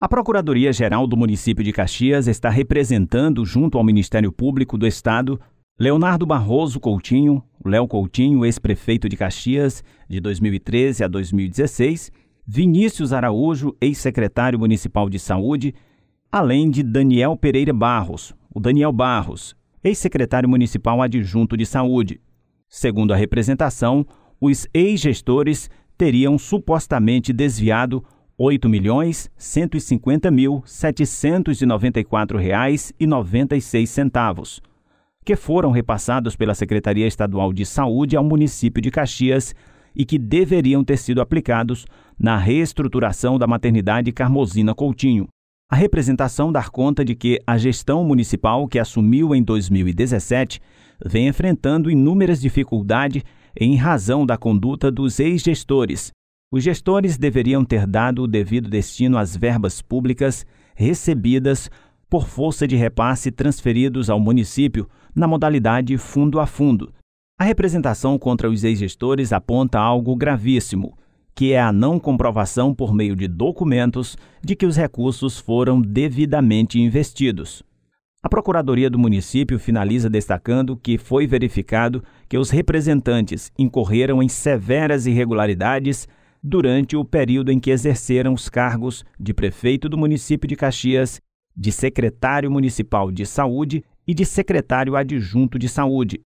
A Procuradoria-Geral do município de Caxias está representando, junto ao Ministério Público do Estado, Leonardo Barroso Coutinho, Léo Coutinho, ex-prefeito de Caxias de 2013 a 2016, Vinícius Araújo, ex-secretário municipal de Saúde, além de Daniel Pereira Barros, o Daniel Barros, ex-secretário municipal adjunto de Saúde. Segundo a representação, os ex-gestores teriam supostamente desviado R$ milhões mil reais e centavos, que foram repassados pela Secretaria Estadual de Saúde ao município de Caxias e que deveriam ter sido aplicados na reestruturação da maternidade Carmosina Coutinho. A representação dar conta de que a gestão municipal que assumiu em 2017 vem enfrentando inúmeras dificuldades em razão da conduta dos ex-gestores, os gestores deveriam ter dado o devido destino às verbas públicas recebidas por força de repasse transferidos ao município na modalidade fundo a fundo. A representação contra os ex-gestores aponta algo gravíssimo, que é a não comprovação por meio de documentos de que os recursos foram devidamente investidos. A Procuradoria do Município finaliza destacando que foi verificado que os representantes incorreram em severas irregularidades durante o período em que exerceram os cargos de prefeito do município de Caxias, de secretário municipal de saúde e de secretário adjunto de saúde,